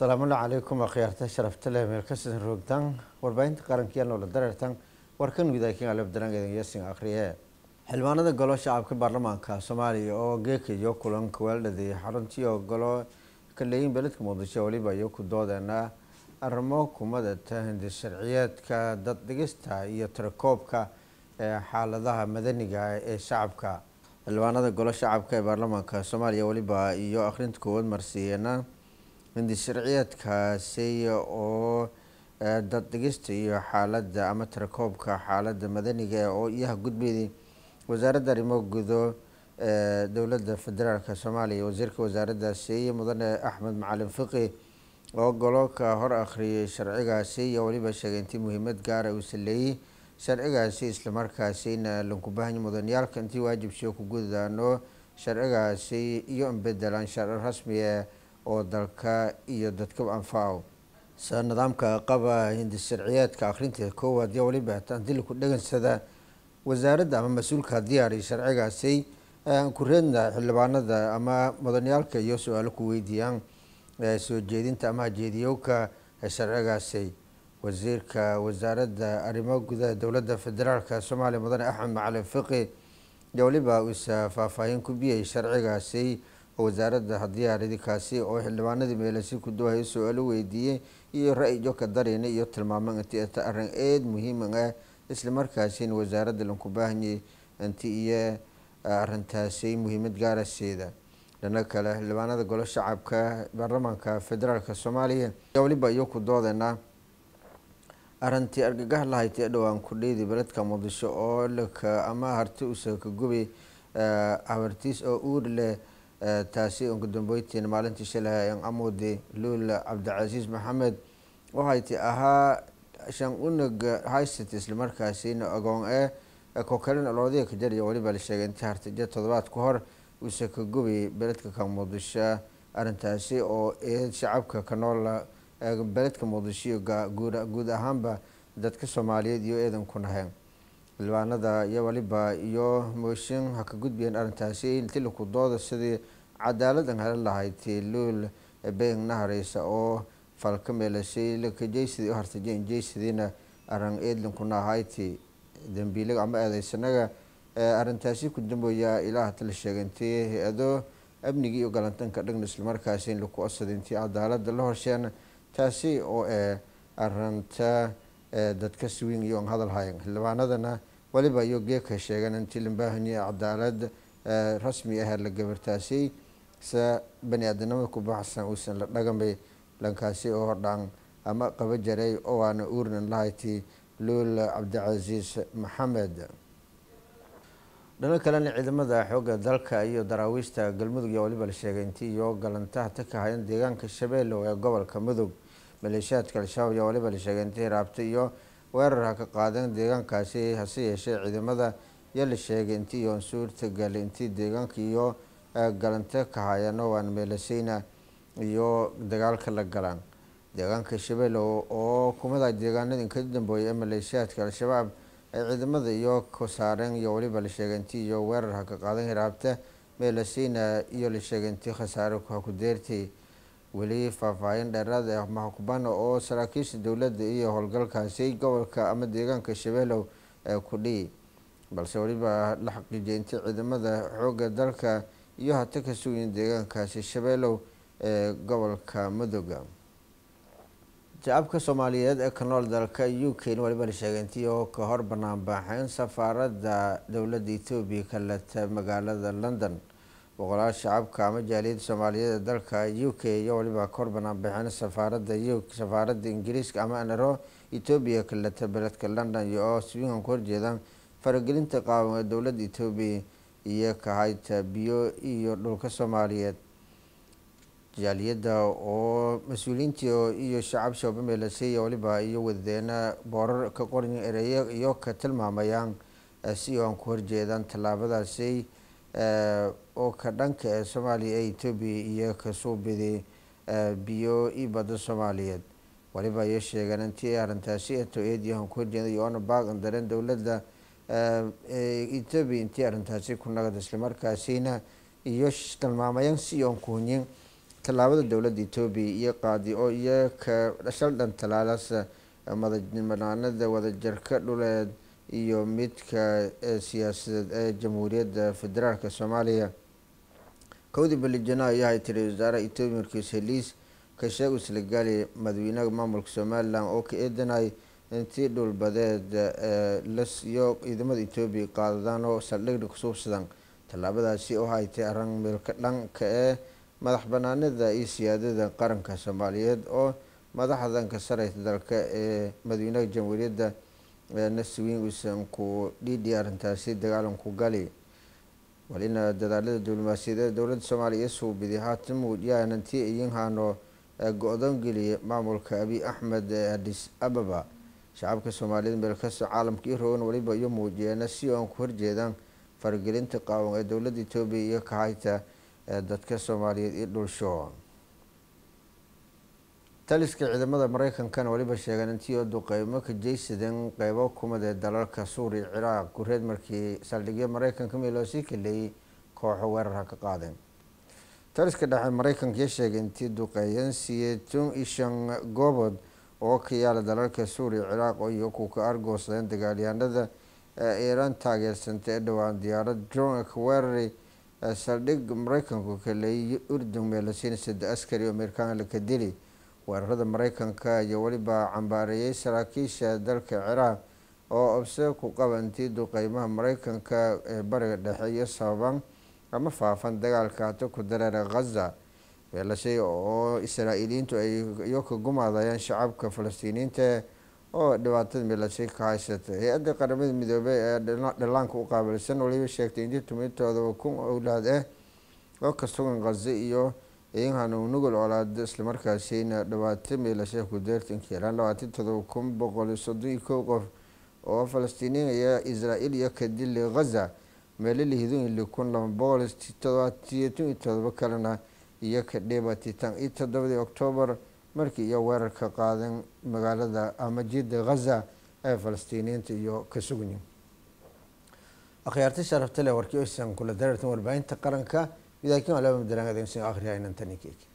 asalaamu calaykum akhyaarta sharafta leh meel kasan roogtaan warbaahinta qarankiiyo noola dareertan warkan widaakin alab yasin akhriye xildhibaanada golo shacabka baarlamaanka soomaaliya oo geekayo iyo kulanka weeladhadeeyay xaruntii oo golo kaleeyin beledka muqdisho weliba iyo ku doodeena arrimo kumadata hindi sharciyeedka dad dhigista iyo tirakoobka ee xaaladaha madaniga ee shacabka xildhibaanada golo shacabka ee baarlamaanka soomaaliya weliba iyo akhrinta koowaad marsiiyeenna mindi sharciyeedkaasi oo e, dad dhigista iyo xaaladda ama tirakoobka xaaladda madaniga oo iyaha gudbeydii wasaaradda arrimo gudo ee dowladda federaalka soomaaliya wasiirka wasaaraddaasi mudane axmed macalin fiqi oo goloka hor akhriyay sharcigaasi iyo weliba sheegay intii muhiimad gaara ah uu saleeyey sharcigaasi islamarkaasi ina lankubahanya mudanyaalka intii waajib waajibsiyo ku gudaano sharcigaasi iyo in bedelaan sharci rasmiga ah oo dalka iyo dadkaba anfaco sa nidaamka qaba hindi hindisharciyeedka akhrinta koowaad iyo waliba tandili ku dhegansada wasaaradda ama mas-uulka haddii aray sharcigaasi aan ku reedna xildhibaanada ama mudanyaalka iyo su-aalo ku weydiiyaan soo jeedinta ama hajeediyowka sharcigaasi wasiirka wasaaradda arrimaha gudaha dowladda federaalka soomaaliya mudane axmed macalin fiqi iyo waliba uusa faahfaahin ku biyay sharcigaasi oo wasaaradda hadiyaaridikaasi oo xildhibaanadii meelasi ku kuduwahaya su-aalo weydiiyey iyo ra-ijo ka darayna iyo tilmaamo intii ita arin eed muhiima ah eh, isla markaasina wasaaradda lanku baahanyay anti iyo arintaasi ah, muhiimad gaarasiida dhana kale xildhibaanada golo shacabka baarlamaanka federaalka soomaaliya ayaa weliba iyo ku doodeyna arintii argagaha la ee dhowaan kudheedi beledka muqdisho oo ama harti uusakagubay ah, abartiis oo uur leh taasi unkadambeyntiin maalintii shalay an amude lula cabdicasiis maxamed waxay ti ahaa shan unaga haysat isla markaasina agoon ee kokalin ka kajariya weliba la sheegay intii hartijo toddobaad ka hor uuse ka gubi beledka ka muqdisho arrintaasi oo shacabka ka noola beledka muqdisho guud ahaanba dadka soomaaliyeed iyo eedan ku nahay xildhibaanada iyo waliba iyo mooshin ha ka gudbiyeen arrintaasi iltilinku dooda sidii cadaaladan hala heli lahayd tiluul beyngna hareysa oo falka meelashay ilka jeysidii u hartajeen jeysidiina aran eedlinkuna ahayti dambiilaga ama eedeysanaga eh, arrintaasi ku dambeeya ilaah tala sheegantay hay-ado amnigii iyo galantanka dhagna islamarkaasi in laku osadintay cadaalada la horsheena taasi oo e eh, arinta eh, dadka swiing iyo aan hadalhayan xildhibaanadana weliba ayuu ka sheegan intii limbaahanyo cadaalad rasmi ah la gabartaasay se bani aadanimada ku baxsan uusan la dhagamay lankaasi oo hodhaan ama qaba jaray oo aana uurnan lahayti luul cabdicasiis maxamed dhano kalena ciidamada xooga dalka iyo daraawiista galmudug iyo waliba la sheegay intii iyo galantaha ta ka hayan deegaanka shabeellow ee gobolka mudug maleeshiyaadka al-shabaab iyo waliba la sheegay intii raabtay iyo weerar ha ka qaadan deegaankaasi hase yeeshee ciidamada yaa la sheegay intii suurta galay intii deegaanka iyo eh, galante ka hayano waan meelaseyna iyo dagaalka la galaan deegaanka shabeelo oo kumada deegaanada inka dambeeyay ee maleeshiyaadka al-shabaab ay ciidamada iyo ku saareen iyo weliba la sheegay intii iyo weerar ha ka qaadan hiraabta meelaseyna iyo la sheegay intii khasaare ha ku deertay weli faahfaahin dheeraad ah mahakubano oo saraakiisha dowladda iyo howlgalkaasi gobolka ama deegaanka shabeelow ee kudhiyi balse weliba la xaqiijiyay intii ciidamada xoogga dalka iyo hata ka sugayin deegaankaasi shabeelow ee gobolka mudooga jacabka soomaaliyeed ee ka nool dalka u k n waliba la sheegay intii oo ka hor banaanbaxeyn safaaradda dowladda ethoobiya ka lata magaalada london boqolaal shacabka ama jaaliyadda soomaaliyeed ee dalka u k iyo waliba kor banaan bixin safaaradda safaaradda ingiriiska ama nro etoobiya kaleta beledka london iyo oo swingan ku horjeedaan faragelinta qaawan ee dowladda etoobiya iyo kahayta biyo iyo dhulka soomaaliyeed jaaliyadda oo mas-uuliyiinta iyo shacab iyo waliba iyo wadeena boorar ka qoran ereeya iyo ka tilmaamayaan eh, si oan ku horjeedaan tallaabadaasi Eh, oo ka dhanka ee soomaaliya ee ethoobiya iyo kasoo baday eh, biyo i badda soomaaliyeed waliba ay sheegeen intii arintaasi intau eedyahan ku horjeeday oona baaqan dareen dowladda ethoobiya eh, intii arrintaasi ku nagad islamarkaasina iyo tilmaamayaan si oon kuhunyin tallaabada dowladda etoobiya iyo qaadi oo iyo ka shaldhan talaalaas madabannaanada wadajarka dhuleed iyo midka siyaasadeed ee jamhuuriyadda federaalka soomaaliya kowdii balijana ayaa hay tiri wasaare etoobiya markiis heliis ka sheegu isligaali madaxweynaha maamulka somalilan oo ka eedanay intii dhulbadeed lasiyo ciidamada etoobiya qaadadaan oo saldhigdhi kusuubsadan tallaabadaasi oo haytay aran meelka dhanka ee madax banaanida iyo siyaadada qaranka soomaaliyeed oo madaxdanka sareysa dalka ee madaweynaha jamhuuriyadda na uusan ku dhiidhi arrintaasi ku gali wal ina dadaalada diblomaasiyadee dowladda soomaaliya suubidi haatan muujiyay nanti idinhaano go-doon geliyay maamulka abiy axmed adis ababa shacabka soomaaliyeed meelkasta caalamka irogan weliba iyo muujiyeena si oan ku horjeedaan faragelinta qaawan ee dowladda etoobiya iyo kahayta dadka soomaaliyeed iyo dhulsho taliska ciidamada mareykankana weliba sheegeen intii oo duqeymo ka jeysadeen qeybo kumad ee dalalka suuriya ciraaq gureed markii saldhigyo mareykanka mii loosii kaleeyey kooxo weerarha ka qaadeen taliska dhexe mareykanka sheegay intii duqeeyeen siye ishan goobod oo ka yaala dalalka suuriya ciraaq iyo ku ka argoosadeen dagaalyahanada iiraan taageersantay ee dhowaan diyaarad drona ah ka weerari saldhig mareykanku kaleeyay urdun meelasiinasada askari oo meerkaanla ka dili weerarada mareykanka iyo weliba cambaareeyey saraakiisha dalka ciraaq oo obse ku qabantii duqeymaha mareykanka ee bariga dhexe iyo sababan ama faafan dagaalka hata ku dareera khaza weelashay oo israa'iiliyiintu ay iyo ka gumaadayaan shacabka falastiiniinta oo dhibaatada meelashay ka haysata hay-adda qaramada midoobey ee dhallaanka u qaabilsan waliba sheegtay intii tumitooda kun owlaad ah eh oo ka sugan khaza iyo iyankana nugul colaado islamarkaasina dhawaatan meelasha kudeerta inkeelaan labaati todoba kun boqol soddon iyo kow qof oo falastiiniin ayaa israael iyo kadili khaza meelalihidoinli kun laba boqol todobaatan iyo todoba kalena iyo kadhebati tan iyo todobadii octoobar markii iyo weerarka qaadan magaalada ama jidda khaza ee falastiiniinta iyo ka sugni akhyaarta sharafta leh warkii oysan kula dareertan warbaahinta qaranka ඉදකම අලම දරග දෙසි ආහරයනන් තනිකේකි